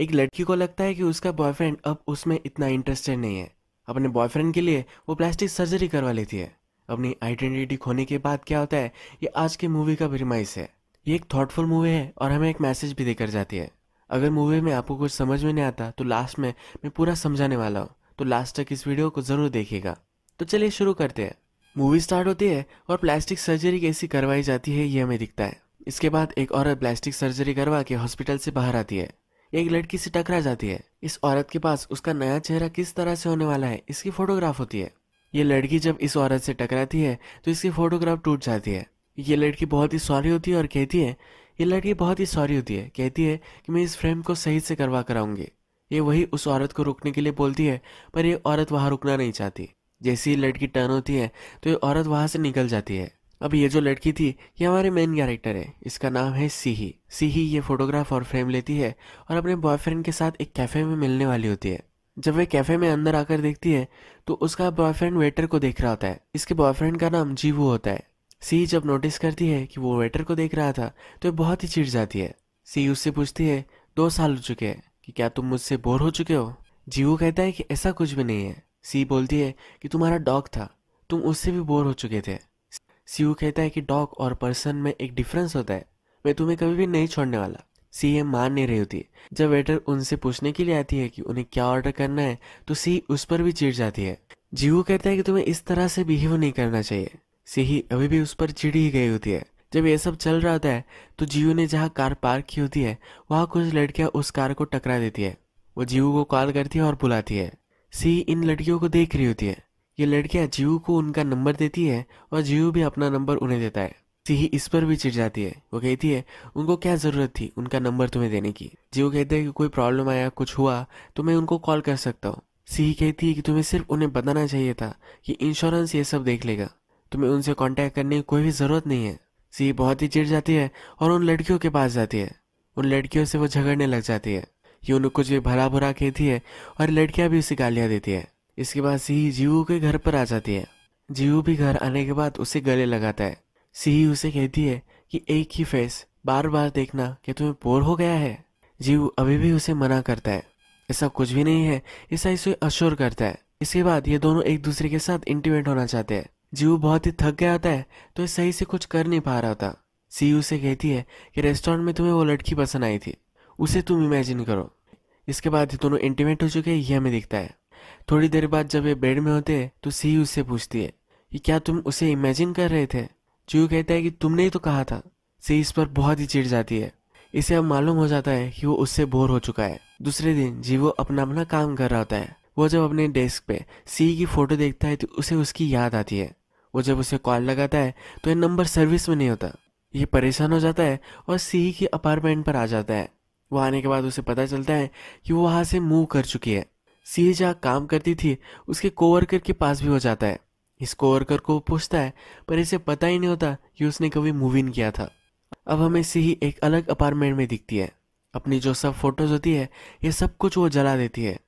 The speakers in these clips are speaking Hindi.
एक लड़की को लगता है कि उसका बॉयफ्रेंड अब उसमें इतना इंटरेस्टेड नहीं है अपने बॉयफ्रेंड के लिए वो प्लास्टिक सर्जरी करवा लेती है अपनी आइडेंटिटी खोने के बाद क्या होता है ये आज की मूवी का रिमाइस है ये एक थॉटफुल मूवी है और हमें एक मैसेज भी देकर जाती है अगर मूवी में आपको कुछ समझ में नहीं आता तो लास्ट में मैं पूरा समझाने वाला हूँ तो लास्ट तक इस वीडियो को ज़रूर देखिएगा तो चलिए शुरू करते हैं मूवी स्टार्ट होती है और प्लास्टिक सर्जरी कैसी करवाई जाती है ये हमें दिखता है इसके बाद एक औरत प्लास्टिक सर्जरी करवा के हॉस्पिटल से बाहर आती है एक लड़की से टकरा जाती है इस औरत के पास उसका नया चेहरा किस तरह से होने वाला है इसकी फोटोग्राफ होती है ये लड़की जब इस औरत से टकराती है तो इसकी फोटोग्राफ टूट जाती है ये लड़की बहुत ही सॉरी होती है और कहती है ये लड़की बहुत ही सॉरी होती है कहती है कि मैं इस फ्रेम को सही से करवा कराऊंगी ये वही उस औरत को रुकने के लिए बोलती है पर ये औरत वहाँ रुकना नहीं चाहती जैसे ही लड़की टर्न होती है तो ये औरत वहाँ से निकल जाती है अब ये जो लड़की थी ये हमारे मेन कैरेक्टर है इसका नाम है सीही सीही ये फोटोग्राफ और फ्रेम लेती है और अपने बॉयफ्रेंड के साथ एक कैफ़े में मिलने वाली होती है जब वे कैफ़े में अंदर आकर देखती है तो उसका बॉयफ्रेंड वेटर को देख रहा होता है इसके बॉयफ्रेंड का नाम जीवू होता है सी जब नोटिस करती है कि वो वेटर को देख रहा था तो बहुत ही चिड़ जाती है सी उससे पूछती है दो साल हो चुके हैं कि क्या तुम मुझसे बोर हो चुके हो जीवू कहता है कि ऐसा कुछ भी नहीं है सी बोलती है कि तुम्हारा डॉग था तुम उससे भी बोर हो चुके थे सीयू कहता है कि डॉग और पर्सन में एक डिफरेंस होता है मैं तुम्हें कभी भी नहीं छोड़ने वाला सी ये मान नहीं रही होती है जब वेटर उनसे पूछने के लिए आती है कि उन्हें क्या ऑर्डर करना है तो सी उस पर भी चिड़ जाती है जीवू कहता है कि तुम्हें इस तरह से बिहेव नहीं करना चाहिए सिही अभी भी उस पर चिड़ी ही गई होती है जब ये सब चल रहा होता है तो जीवू ने जहाँ कार पार्क की होती है वहाँ कुछ लड़कियाँ उस कार को टकरा देती है वो जीवू को कॉल करती है और बुलाती है सी इन लड़कियों को देख रही होती है ये लड़कियाँ जीव को उनका नंबर देती है और जीव भी अपना नंबर उन्हें देता है सीही इस पर भी चिढ़ जाती है वो कहती है उनको क्या ज़रूरत थी उनका नंबर तुम्हें देने की जीव कहते हैं कि कोई प्रॉब्लम आया कुछ हुआ तो मैं उनको कॉल कर सकता हूँ सीही कहती है कि तुम्हें सिर्फ उन्हें बताना चाहिए था कि इंश्योरेंस ये सब देख लेगा तुम्हें उनसे कॉन्टेक्ट करने की कोई भी ज़रूरत नहीं है सीही बहुत ही चिड़ जाती है और उन लड़कियों के पास जाती है उन लड़कियों से वो झगड़ने लग जाती है ये उन्हें कुछ भी भरा भुरा कहती है और लड़कियां भी उसे गालियाँ देती है इसके बाद सिंह जीवू के घर पर आ जाती है जीवू भी घर आने के बाद उसे गले लगाता है सिंह उसे कहती है कि एक ही फेस बार बार देखना कि तुम्हें बोर हो गया है जीव अभी भी उसे मना करता है ऐसा कुछ भी नहीं है ऐसा इसे अश्योर करता है इसके बाद ये दोनों एक दूसरे के साथ इंटीमेट होना चाहते हैं जीव बहुत ही थक गया होता है तो सही से कुछ कर नहीं पा रहा होता सी उसे कहती है कि रेस्टोरेंट में तुम्हें वो लड़की पसंद आई थी उसे तुम इमेजिन करो इसके बाद ये दोनों इंटीमेट हो चुके हैं यह हमें दिखता है थोड़ी देर बाद जब वे बेड में होते हैं तो सी उससे पूछती है कि क्या तुम उसे इमेजिन कर रहे थे जू कहता है कि तुमने ही तो कहा था सी इस पर बहुत ही चिढ़ जाती है इसे अब मालूम हो जाता है कि वो उससे बोर हो चुका है दूसरे दिन जीवो अपना अपना काम कर रहा होता है वो जब अपने डेस्क पे सी की फोटो देखता है तो उसे उसकी याद आती है वो जब उसे कॉल लगाता है तो ये नंबर सर्विस में नहीं होता ये परेशान हो जाता है और सी की अपार्टमेंट पर आ जाता है वो आने के बाद उसे पता चलता है कि वो वहाँ से मूव कर चुकी है सीए जहाँ काम करती थी उसके कोवर्कर के पास भी हो जाता है इस कोवर्कर को पूछता है पर इसे पता ही नहीं होता कि उसने कभी मूव इन किया था अब हमें सीही एक अलग अपार्टमेंट में दिखती है अपनी जो सब फोटोज होती है ये सब कुछ वो जला देती है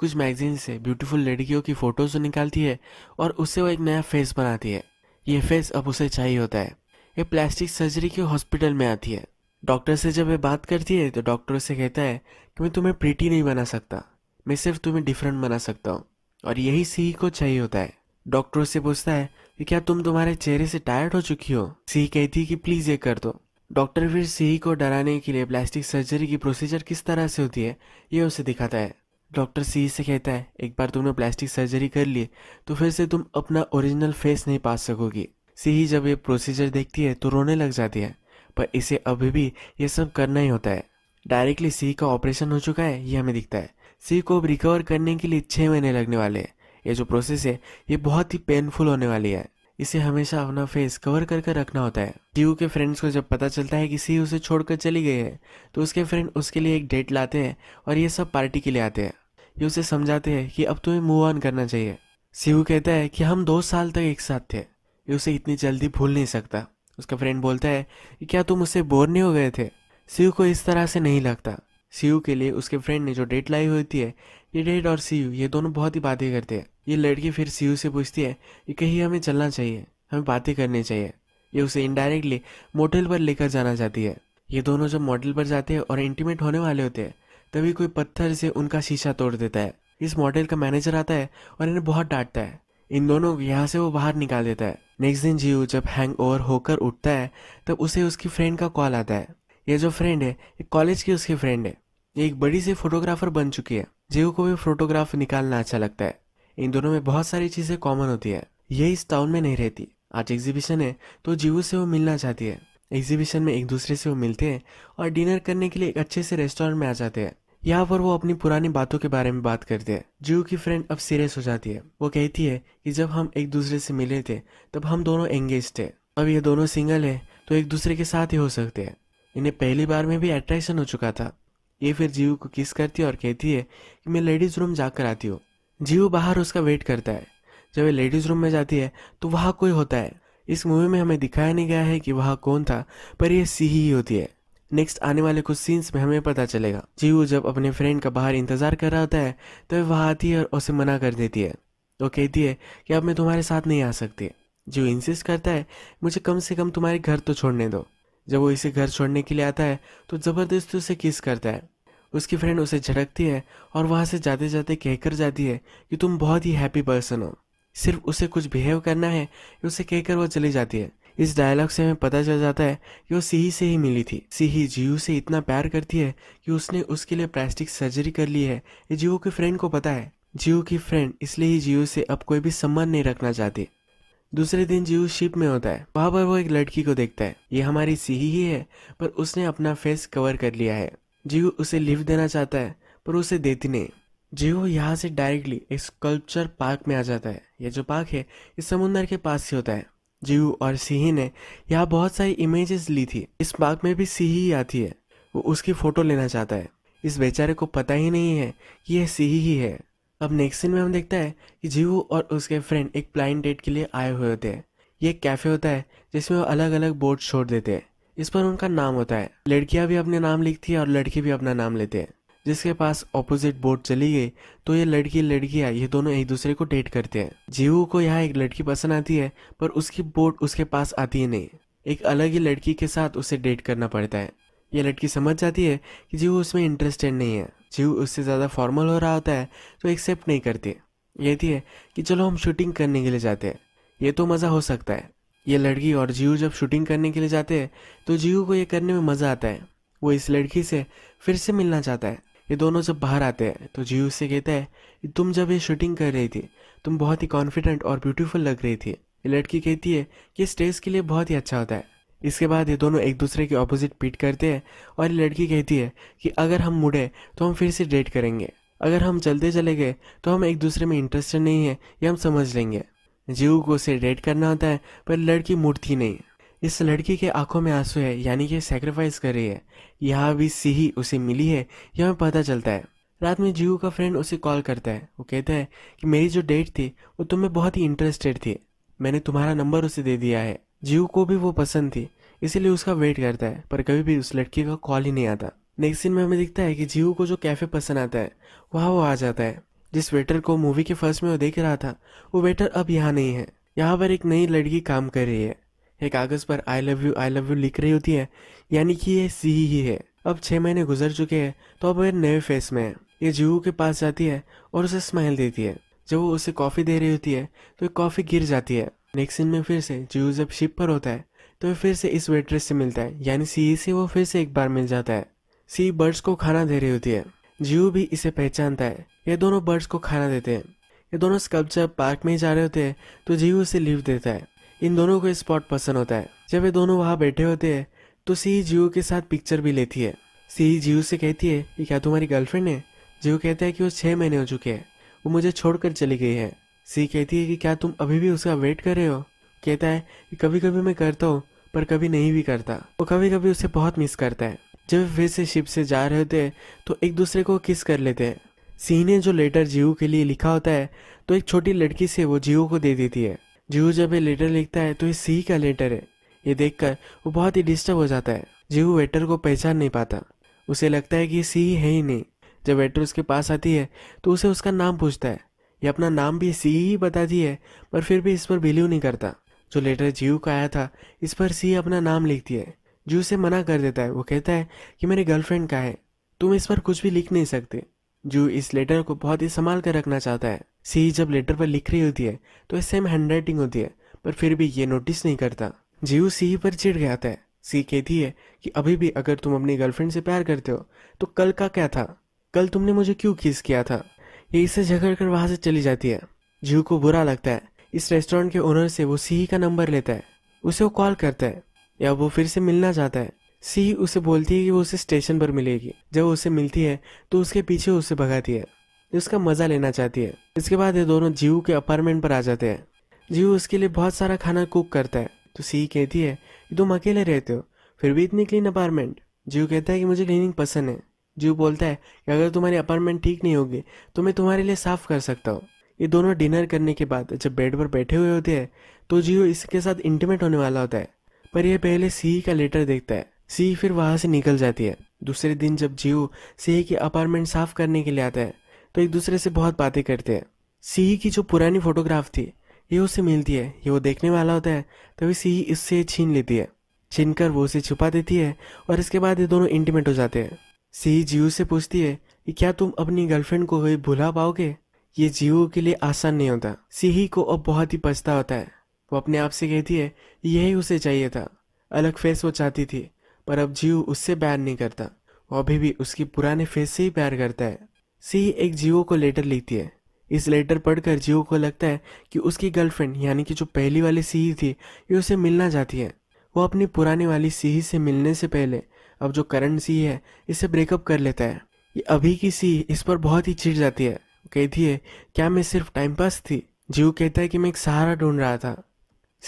कुछ मैगजीन से ब्यूटीफुल लड़कियों की फ़ोटोज़ निकालती है और उससे वो एक नया फेस बनाती है ये फेस अब उसे चाहिए होता है ये प्लास्टिक सर्जरी के हॉस्पिटल में आती है डॉक्टर से जब ये बात करती है तो डॉक्टर उसे कहता है कि मैं तुम्हें प्रीटी नहीं बना सकता मैं सिर्फ तुम्हें डिफरेंट बना सकता हूँ और यही सी को चाहिए होता है डॉक्टर से पूछता है कि क्या तुम तुम्हारे चेहरे से टायर्ड हो चुकी हो सी कहती है कि प्लीज़ ये कर दो डॉक्टर फिर सी को डराने के लिए प्लास्टिक सर्जरी की प्रोसीजर किस तरह से होती है ये उसे दिखाता है डॉक्टर सी से कहता है एक बार तुमने प्लास्टिक सर्जरी कर ली तो फिर से तुम अपना ओरिजिनल फेस नहीं पा सकोगी सी जब ये प्रोसीजर देखती है तो रोने लग जाती है पर इसे अभी भी ये सब करना ही होता है डायरेक्टली सी का ऑपरेशन हो चुका है ये हमें दिखता है सी को रिकवर करने के लिए छः महीने लगने वाले हैं ये जो प्रोसेस है ये बहुत ही पेनफुल होने वाली है इसे हमेशा अपना फेस कवर करके कर रखना होता है सीयू के फ्रेंड्स को जब पता चलता है कि सी उसे छोड़कर चली गई है तो उसके फ्रेंड उसके लिए एक डेट लाते हैं और ये सब पार्टी के लिए आते हैं ये उसे समझाते हैं कि अब तुम्हें मूव ऑन करना चाहिए सीयू कहता है कि हम दो साल तक एक साथ थे ये उसे इतनी जल्दी भूल नहीं सकता उसका फ्रेंड बोलता है कि क्या तुम उससे बोर नहीं हो गए थे सीयू को इस तरह से नहीं लगता सी के लिए उसके फ्रेंड ने जो डेट लाई होती है ये डेट और सी ये दोनों बहुत ही बातें करते हैं ये लड़की फिर सी से पूछती है कि कहीं हमें चलना चाहिए हमें बातें करनी चाहिए ये उसे इनडायरेक्टली मोटल पर लेकर जाना चाहती है ये दोनों जब मॉडल पर जाते हैं और इंटीमेट होने वाले होते हैं तभी कोई पत्थर से उनका शीशा तोड़ देता है इस मॉडल का मैनेजर आता है और इन्हें बहुत डांटता है इन दोनों को यहाँ से वो बाहर निकाल देता है नेक्स्ट दिन जियो जब हैंग ओवर होकर उठता है तब उसे उसकी फ्रेंड का कॉल आता है ये जो फ्रेंड है ये कॉलेज की उसकी फ्रेंड है एक बड़ी सी फोटोग्राफर बन चुकी है जीव को भी फोटोग्राफ निकालना अच्छा लगता है इन दोनों में बहुत सारी चीजें कॉमन होती है ये इस टाउन में नहीं रहती आज एग्जीबिशन है तो जीव से वो मिलना चाहती है एग्जीबिशन में एक दूसरे से वो मिलते हैं और डिनर करने के लिए एक अच्छे से रेस्टोरेंट में आ जाते हैं यहाँ पर वो अपनी पुरानी बातों के बारे में बात करते हैं जीव की फ्रेंड अब सीरियस हो जाती है वो कहती है कि जब हम एक दूसरे से मिले थे तब हम दोनों एंगेज थे अब ये दोनों सिंगल है तो एक दूसरे के साथ ही हो सकते हैं इन्हें पहली बार में भी अट्रैक्शन हो चुका था ये फिर जीव को किस करती है और कहती है कि मैं लेडीज़ रूम जाकर आती हूँ जीव बाहर उसका वेट करता है जब वे लेडीज़ रूम में जाती है तो वहाँ कोई होता है इस मूवी में हमें दिखाया नहीं गया है कि वहाँ कौन था पर यह सी ही होती है नेक्स्ट आने वाले कुछ सीन्स में हमें पता चलेगा जीव जब अपने फ्रेंड का बाहर इंतजार कर रहा होता है तो वह वहाँ आती है और उसे मना कर देती है तो कहती है कि अब मैं तुम्हारे साथ नहीं आ सकती जीव इंसिस्ट करता है मुझे कम से कम तुम्हारे घर तो छोड़ने दो जब वो इसे घर छोड़ने के लिए आता है तो ज़बरदस्ती उसे किस करता है उसकी फ्रेंड उसे झटकती है और वहां से जाते जाते कहकर जाती है कि तुम बहुत ही हैप्पी पर्सन हो सिर्फ उसे कुछ बिहेव करना है उसे कहकर वो चली जाती है इस डायलॉग से हमें पता चल जाता है कि वो सीही से ही मिली थी सीही जियो से इतना प्यार करती है कि उसने उसके लिए प्लास्टिक सर्जरी कर ली है ये जियो के फ्रेंड को पता है जियो की फ्रेंड इसलिए ही जियो से अब कोई भी सम्मान नहीं रखना चाहती दूसरे दिन जीव शिप में होता है वहां पर वो एक लड़की को देखता है ये हमारी सीही ही है पर उसने अपना फेस कवर कर लिया है जीव उसे लिफ्ट देना चाहता है पर उसे देती नहीं जीव यहाँ से डायरेक्टली एक स्कल्पचर पार्क में आ जाता है यह जो पार्क है ये समुन्दर के पास ही होता है जीव और सीही ने यहाँ बहुत सारी इमेजेस ली थी इस पार्क में भी ही आती है वो उसकी फ़ोटो लेना चाहता है इस बेचारे को पता ही नहीं है कि यह सी ही है अब नेक्स्ट सीन में हम देखता है कि जीवू और उसके फ्रेंड एक प्लाइन डेट के लिए आए हुए होते हैं ये कैफ़े होता है जिसमें वो अलग अलग बोर्ड छोड़ देते हैं इस पर उनका नाम होता है लड़कियां भी अपने नाम लिखती है और लड़के भी अपना नाम लेते हैं जिसके पास ऑपोजिट बोर्ड चली गई तो ये लड़की लड़कियां ये दोनों एक दूसरे को डेट करते हैं जीवू को यहाँ एक लड़की पसंद आती है पर उसकी बोर्ड उसके पास आती ही नहीं एक अलग ही लड़की के साथ उसे डेट करना पड़ता है ये लड़की समझ जाती है कि जीव उसमें इंटरेस्टेड नहीं है जीव उससे ज़्यादा फॉर्मल हो रहा होता है तो एक्सेप्ट नहीं करती कहती है कि चलो हम शूटिंग करने के लिए जाते हैं ये तो मज़ा हो सकता है ये लड़की और जीव जब शूटिंग करने के लिए जाते हैं तो जीव को ये करने में मज़ा आता है वो इस लड़की से फिर से मिलना चाहता है ये दोनों जब बाहर आते हैं तो जीव उससे कहता है कि तुम जब ये शूटिंग कर रही थी तुम बहुत ही कॉन्फिडेंट और ब्यूटीफुल लग रही थी ये लड़की कहती है कि स्टेज के लिए बहुत ही अच्छा होता है इसके बाद ये दोनों एक दूसरे के ऑपोजिट पीट करते हैं और ये लड़की कहती है कि अगर हम मुड़े तो हम फिर से डेट करेंगे अगर हम चलते चले गए तो हम एक दूसरे में इंटरेस्टेड नहीं है ये हम समझ लेंगे जीव को उसे डेट करना होता है पर लड़की मुड़ती नहीं इस लड़की के आंखों में आंसू है यानी कि सेक्रीफाइस कर रही है यह भी सीही उसे मिली है यह हमें पता चलता है रात में जीव का फ्रेंड उसे कॉल करता है वो कहता है कि मेरी जो डेट थी वो तुम्हें बहुत ही इंटरेस्टेड थी मैंने तुम्हारा नंबर उसे दे दिया है जीव को भी वो पसंद थी इसीलिए उसका वेट करता है पर कभी भी उस लड़की का कॉल ही नहीं आता नेक्स्ट सीन में हमें दिखता है कि जीव को जो कैफ़े पसंद आता है वहाँ वो आ जाता है जिस वेटर को मूवी के फर्स्ट में वो देख रहा था वो वेटर अब यहाँ नहीं है यहाँ पर एक नई लड़की काम कर रही है ये कागज़ पर I love you I love you लिख रही होती है यानी कि ये सी ही है अब छह महीने गुजर चुके हैं तो अब वह नए फेस में है ये जीव के पास जाती है और उसे स्माइल देती है जब वो उसे कॉफ़ी दे रही होती है तो कॉफ़ी गिर जाती है नेक्स्ट में फिर से जूस जब शिप पर होता है तो फिर से इस वेट्रेस से मिलता है यानी सी से वो फिर से एक बार मिल जाता है सी बर्ड्स को खाना दे रही होती है जियो भी इसे पहचानता है ये दोनों बर्ड्स को खाना देते हैं ये दोनों स्कल्प जब पार्क में ही जा रहे होते हैं तो जियो उसे लिफ्ट देता है इन दोनों को स्पॉट पसंद होता है जब ये दोनों वहाँ बैठे होते हैं तो सी जियो के साथ पिक्चर भी लेती है सी जियो से कहती है कि क्या तुम्हारी गर्लफ्रेंड है जियो कहता है कि वो छह महीने हो चुके हैं वो मुझे छोड़कर चली गई है सी कहती है कि क्या तुम अभी भी उसका वेट कर रहे हो कहता है कि कभी कभी मैं करता हूँ पर कभी नहीं भी करता वो कभी कभी उसे बहुत मिस करता है जब फिर से शिप से जा रहे होते हैं तो एक दूसरे को किस कर लेते हैं सी ने जो लेटर जीव के लिए लिखा होता है तो एक छोटी लड़की से वो जीव को दे देती है जीव जब ये लेटर लिखता है तो ये सी का लेटर है ये देखकर वो बहुत ही डिस्टर्ब हो जाता है जीव वेटर को पहचान नहीं पाता उसे लगता है कि सी है ही नहीं जब वेटर उसके पास आती है तो उसे उसका नाम पूछता है ये अपना नाम भी सी ही बताती है पर फिर भी इस पर बिलीव नहीं करता जो लेटर जियो का आया था इस पर सी अपना नाम लिखती है जियो से मना कर देता है वो कहता है कि मेरे गर्लफ्रेंड का है तुम इस पर कुछ भी लिख नहीं सकते जो इस लेटर को बहुत ही संभाल कर रखना चाहता है सी जब लेटर पर लिख रही होती है तो सेम हैंड राइटिंग होती है पर फिर भी ये नोटिस नहीं करता जियो सी पर चिढ़ गया था सी कहती है कि अभी भी अगर तुम अपनी गर्लफ्रेंड से प्यार करते हो तो कल का क्या था कल तुमने मुझे क्यों किस किया था ये इसे झगड़ कर वहां से चली जाती है जू को बुरा लगता है इस रेस्टोरेंट के ओनर से वो सीही का नंबर लेता है उसे वो कॉल करता है या वो फिर से मिलना चाहता है सीही उसे बोलती है कि वो उसे स्टेशन पर मिलेगी जब उसे मिलती है तो उसके पीछे उसे भगाती है उसका मजा लेना चाहती है इसके बाद ये दोनों जीव के अपार्टमेंट पर आ जाते हैं जीव उसके लिए बहुत सारा खाना कुक करता है तो सी कहती है कि तुम अकेले रहते हो फिर भी इतनी क्लीन अपार्टमेंट जीव कहता है कि मुझे क्लीनिंग पसंद है जीव बोलता है कि अगर तुम्हारे अपार्टमेंट ठीक नहीं होगी तो मैं तुम्हारे लिए साफ कर सकता हूँ ये दोनों डिनर करने के बाद जब बेड पर बैठे हुए होते हैं तो जियो इसके साथ इंटीमेट होने वाला होता है पर यह पहले सी का लेटर देखता है सी फिर वहां से निकल जाती है दूसरे दिन जब जियो सी के अपार्टमेंट साफ करने के लिए आता है तो एक दूसरे से बहुत बातें करते हैं सी की जो पुरानी फोटोग्राफ थी ये उससे मिलती है ये वो देखने वाला होता है तभी सी इससे छीन लेती है छीन कर वो उसे छुपा देती है और इसके बाद ये दोनों इंटीमेट हो जाते हैं सी जीव से पूछती है कि क्या तुम अपनी गर्लफ्रेंड को कभी भुला पाओगे ये जीव के लिए आसान नहीं होता सीही को अब बहुत ही पछता होता है वो अपने आप से कहती है यही उसे चाहिए था अलग फेस वो चाहती थी पर अब जीव उससे प्यार नहीं करता वो अभी भी उसकी पुराने फेस से ही प्यार करता है सी एक जीवो को लेटर लिखती है इस लेटर पढ़कर जीवो को लगता है कि उसकी गर्लफ्रेंड यानी कि जो पहली वाली सीही थी ये उसे मिलना चाहती है वो अपनी पुराने वाली सीही से मिलने से पहले अब जो करंट सी है इसे ब्रेकअप कर लेता है ये अभी की सी इस पर बहुत ही चिढ़ जाती है कहती है क्या मैं सिर्फ टाइम पास थी जीव कहता है कि मैं एक सहारा ढूंढ रहा था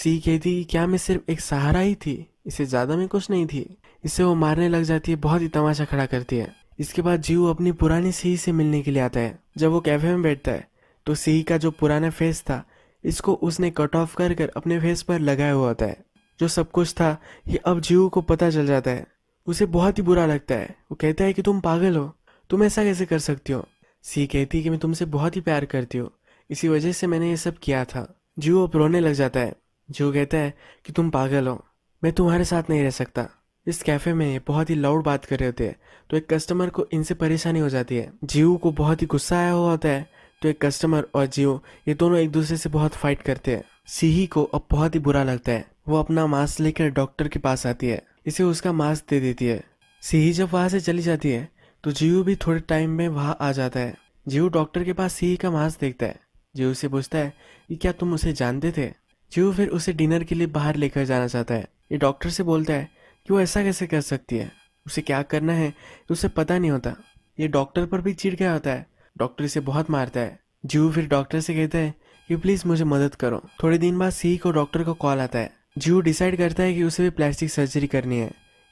सी कहती है क्या मैं सिर्फ एक सहारा ही थी इसे ज़्यादा में कुछ नहीं थी इसे वो मारने लग जाती है बहुत ही तमाशा खड़ा करती है इसके बाद जीव अपनी पुरानी सी से मिलने के लिए आता है जब वो कैफे में बैठता है तो सी का जो पुराना फेस था इसको उसने कट ऑफ कर कर अपने फेस पर लगाया हुआ होता है जो सब कुछ था ये अब जीव को पता चल जाता है उसे बहुत ही बुरा लगता है वो कहता है कि तुम पागल हो तुम ऐसा कैसे कर सकती हो सी कहती है कि मैं तुमसे बहुत ही प्यार करती हूँ इसी वजह से मैंने ये सब किया था जियो अब रोने लग जाता है जियो कहता है कि तुम पागल हो मैं तुम्हारे साथ नहीं रह सकता इस कैफ़े में ये बहुत ही लाउड बात कर रहे होते हैं तो एक कस्टमर को इनसे परेशानी हो जाती है जियो को बहुत ही गुस्सा आया हुआ होता है तो एक कस्टमर और जियो ये दोनों एक दूसरे से बहुत फाइट करते हैं सीही को अब बहुत ही बुरा लगता है वो अपना मास्क लेकर डॉक्टर के पास आती है इसे उसका मास्क दे देती है सीही जब वहां से चली जाती है तो जियो भी थोड़े टाइम में वहाँ आ जाता है जियो डॉक्टर के पास सीही का मास्क देखता है जियो से पूछता है कि क्या तुम उसे जानते थे जियो फिर उसे डिनर के लिए बाहर लेकर जाना चाहता है ये डॉक्टर से बोलता है कि वो ऐसा कैसे कर सकती है उसे क्या करना है उसे पता नहीं होता ये डॉक्टर पर भी चिड़ गया होता है डॉक्टर इसे बहुत मारता है जियो फिर डॉक्टर से कहता है कि प्लीज़ मुझे मदद करो थोड़े दिन बाद सी को डॉक्टर का कॉल आता है जियो डिसाइड करता है कि उसे भी प्लास्टिक सर्जरी करनी है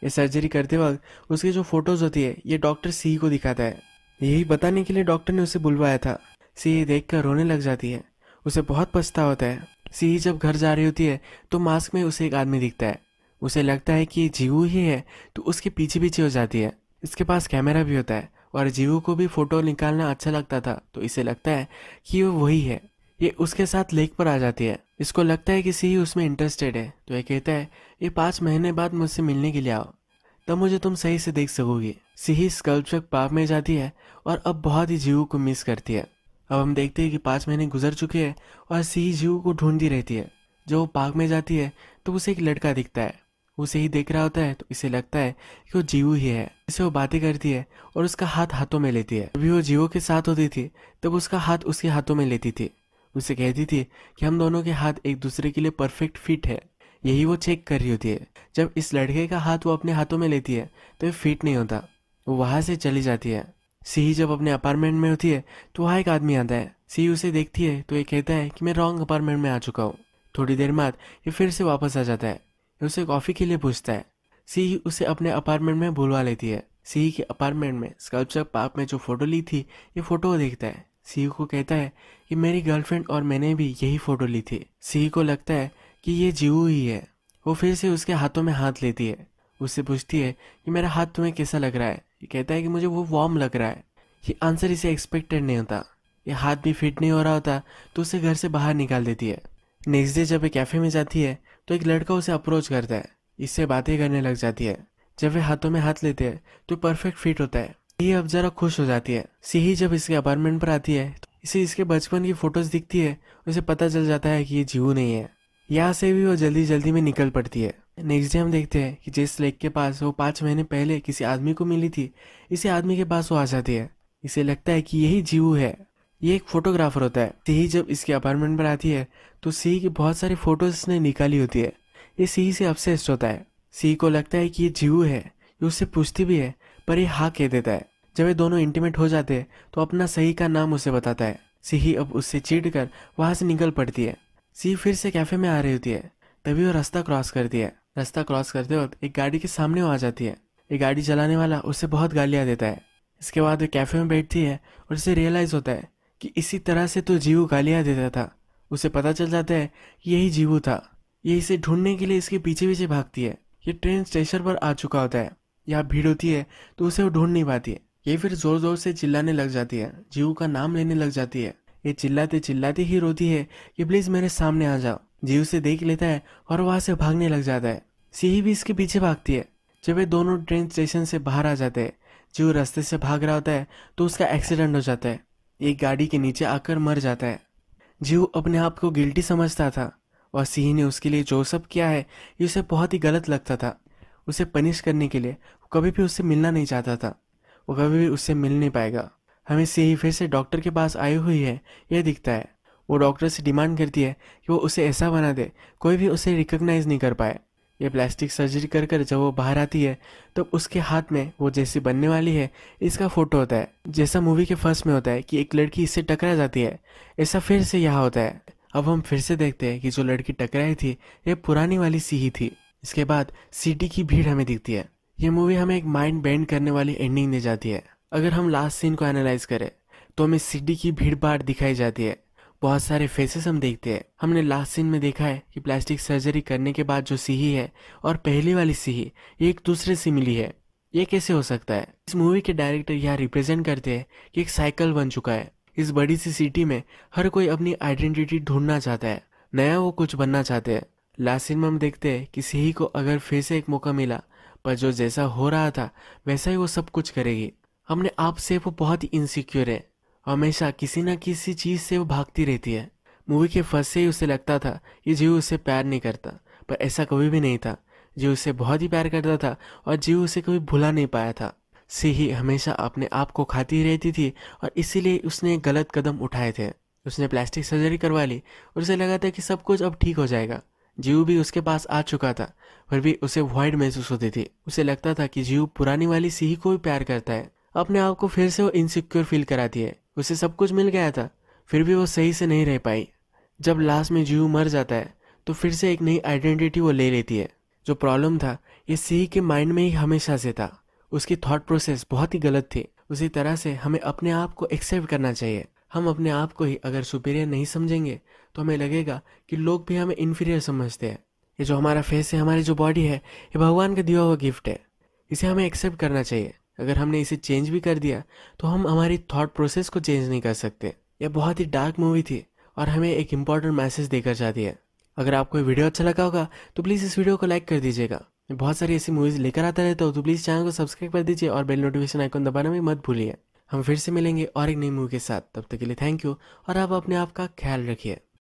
ये सर्जरी करते वक्त उसकी जो फोटोज़ होती है ये डॉक्टर सी को दिखाता है यही बताने के लिए डॉक्टर ने उसे बुलवाया था सी ये देख कर रोने लग जाती है उसे बहुत पछता होता है सी जब घर जा रही होती है तो मास्क में उसे एक आदमी दिखता है उसे लगता है कि ये जीव ही है तो उसके पीछे पीछे हो जाती है इसके पास कैमरा भी होता है और जीव को भी फोटो निकालना अच्छा लगता था तो इसे लगता है कि वो वही है ये उसके साथ लेक पर आ जाती है इसको लगता है कि सी उसमें इंटरेस्टेड है तो ये कहता है ये पाँच महीने बाद मुझसे मिलने के लिए आओ तब मुझे तुम सही से देख सकोगी सीही स्कल्पचर पाप में जाती है और अब बहुत ही जीव को मिस करती है अब हम देखते हैं कि पाँच महीने गुजर चुके हैं और सिही जीव को ढूंढती रहती है जब वो पार्क में जाती है तो उसे एक लड़का दिखता है उसे ही देख रहा होता है तो इसे लगता है कि वो जीव ही है इसे वो बातें करती है और उसका हाथ हाथों में लेती है अभी वो जीवो के साथ होती थी तब उसका हाथ उसके हाथों में लेती थी उसे कहती थी कि हम दोनों के हाथ एक दूसरे के लिए परफेक्ट फिट है यही वो चेक कर रही होती है जब इस लड़के का हाथ वो अपने हाथों में लेती है तो ये फिट नहीं होता वो वहां से चली जाती है सी जब अपने अपार्टमेंट में होती है तो वहां एक आदमी आता है सी उसे देखती है तो ये कहता है कि मैं रॉन्ग अपार्टमेंट में आ चुका हूँ थोड़ी देर बाद ये फिर से वापस आ जाता है उसे कॉफ़ी के लिए पूछता है सी उसे अपने अपार्टमेंट में बुलवा लेती है सी के अपार्टमेंट में स्कल्पचर पार्क में जो फोटो ली थी ये फोटो देखता है सी को कहता है कि मेरी गर्लफ्रेंड और मैंने भी यही फ़ोटो ली थी सी को लगता है कि ये जीवू ही है वो फिर से उसके हाथों में हाथ लेती है उससे पूछती है कि मेरा हाथ तुम्हें कैसा लग रहा है ये कहता है कि मुझे वो वार्म लग रहा है ये आंसर इसे एक्सपेक्टेड नहीं होता ये हाथ भी फिट नहीं हो रहा होता तो उसे घर से बाहर निकाल देती है नेक्स्ट डे जब वे कैफ़े में जाती है तो एक लड़का उसे अप्रोच करता है इससे बातें करने लग जाती है जब वे हाथों में हाथ लेते हैं तो परफेक्ट फिट होता है ये अब जरा खुश हो जाती है सीही जब इसके अपार्टमेंट पर आती है तो इसे इसके बचपन की फोटोज दिखती है उसे पता चल जाता है कि ये जीव नहीं है यहाँ से भी वो जल्दी जल्दी में निकल पड़ती है नेक्स्ट डे हम देखते हैं कि जिस लेक के पास वो पाँच महीने पहले किसी आदमी को मिली थी इसी आदमी के पास वो आ जाती है इसे लगता है कि यही जीव है ये एक फोटोग्राफर होता है सीही जब इसके अपार्टमेंट पर आती है तो सीही की बहुत सारी फोटोज इसने निकाली होती है ये सीही से अपसेस्ट होता है सीही को लगता है कि ये जीव है ये उससे पूछती भी है पर ये हाँ कह देता है जब ये दोनों इंटीमेट हो जाते हैं तो अपना सही का नाम उसे बताता है सीही अब उससे चीट कर वहाँ से निकल पड़ती है सी फिर से कैफे में आ रही होती है तभी वो रास्ता क्रॉस करती है रास्ता क्रॉस करते वक्त एक गाड़ी के सामने आ जाती है ये गाड़ी चलाने वाला उसे बहुत गालियाँ देता है इसके बाद वो कैफे में बैठती है और उसे रियलाइज़ होता है कि इसी तरह से तो जीव गालियाँ देता था उसे पता चल जाता है कि यही जीवू था ये इसे ढूंढने के लिए इसके पीछे पीछे भागती है ये ट्रेन स्टेशन पर आ चुका होता है यहाँ भीड़ होती है तो उसे वो ढूंढ नहीं पाती है ये फिर जोर जोर से चिल्लाने लग जाती है जीव का नाम लेने लग जाती है ये चिल्लाते चिल्लाते ही रोती है कि प्लीज़ मेरे सामने आ जाओ जीव से देख लेता है और वहां से भागने लग जाता है सी भी इसके पीछे भागती है जब ये दोनों ट्रेन स्टेशन से बाहर आ जाते हैं जीव रास्ते से भाग रहा होता है तो उसका एक्सीडेंट हो जाता है एक गाड़ी के नीचे आकर मर जाता है जीव अपने आप को गिल्टी समझता था और सिंह ने उसके लिए जो सब किया है ये उसे बहुत ही गलत लगता था उसे पनिश करने के लिए कभी भी उससे मिलना नहीं चाहता था वो कभी भी उससे मिल नहीं पाएगा हमेशा ही फिर से डॉक्टर के पास आई हुई है यह दिखता है वो डॉक्टर से डिमांड करती है कि वो उसे ऐसा बना दे कोई भी उसे रिकग्नाइज नहीं कर पाए ये प्लास्टिक सर्जरी कर कर जब वो बाहर आती है तब तो उसके हाथ में वो जैसी बनने वाली है इसका फोटो होता है जैसा मूवी के फर्स्ट में होता है कि एक लड़की इससे टकरा जाती है ऐसा फिर से यहाँ होता है अब हम फिर से देखते हैं कि जो लड़की टकराई थी ये पुरानी वाली सी ही थी इसके बाद सिटी की भीड़ हमें दिखती है ये मूवी हमें एक माइंड बेंड करने वाली एंडिंग दे जाती है अगर हम लास्ट सीन को एनालाइज करें तो हमें सिटी की भीड़ भाड़ दिखाई जाती है बहुत सारे फेसेस हम देखते हैं हमने लास्ट सीन में देखा है कि प्लास्टिक सर्जरी करने के बाद जो सीही है और पहली वाली सीही एक दूसरे से मिली है ये कैसे हो सकता है इस मूवी के डायरेक्टर यह रिप्रेजेंट करते हैं कि एक साइकिल बन चुका है इस बड़ी सी सिटी में हर कोई अपनी आइडेंटिटी ढूंढना चाहता है नया वो कुछ बनना चाहते हैं लास्ट सीन में हम देखते हैं कि सीही को अगर फिर से एक मौका मिला पर जो जैसा हो रहा था वैसा ही वो सब कुछ करेगी हमने आप से वो बहुत ही इनसिक्योर है हमेशा किसी ना किसी चीज़ से वो भागती रहती है मूवी के फर्स्ट से ही उसे लगता था कि जीव उसे प्यार नहीं करता पर ऐसा कभी भी नहीं था जीव उसे बहुत ही प्यार करता था और जीव उसे कभी भुला नहीं पाया था सीही हमेशा अपने आप को खाती रहती थी और इसीलिए उसने गलत कदम उठाए थे उसने प्लास्टिक सर्जरी करवा ली और उसे लगा था कि सब कुछ अब ठीक हो जाएगा जीव भी उसके पास आ चुका था फिर भी उसे वाइड महसूस होती थी उसे लगता था कि जीव पुरानी वाली सीही को भी प्यार करता है अपने आप को फिर से वो इनसिक्योर फील कराती है उसे सब कुछ मिल गया था फिर भी वो सही से नहीं रह पाई जब लास्ट में जीव मर जाता है तो फिर से एक नई आइडेंटिटी वो ले लेती है जो प्रॉब्लम था ये सीही के माइंड में ही हमेशा से था उसकी थॉट प्रोसेस बहुत ही गलत थी उसी तरह से हमें अपने आप को एक्सेप्ट करना चाहिए हम अपने आप को ही अगर सुपीरियर नहीं समझेंगे तो हमें लगेगा कि लोग भी हमें इन्फीरियर समझते हैं ये जो हमारा फेस है हमारी जो बॉडी है ये भगवान का दिया हुआ गिफ्ट है इसे हमें एक्सेप्ट करना चाहिए अगर हमने इसे चेंज भी कर दिया तो हम हमारी थॉट प्रोसेस को चेंज नहीं कर सकते यह बहुत ही डार्क मूवी थी और हमें एक इम्पॉर्टेंट मैसेज देकर जाती है अगर आपको ये वीडियो अच्छा लगा होगा तो प्लीज़ इस वीडियो को लाइक कर दीजिएगा मैं बहुत सारी ऐसी मूवीज़ लेकर आता रहता हूँ तो प्लीज़ चैनल को सब्सक्राइब कर दीजिए और बेल नोटिफिकेशन आइकॉन दबाना भी मत भूलिए हम फिर से मिलेंगे और एक नई मूवी के साथ तब तक के लिए थैंक यू और आप अपने आप का ख्याल रखिए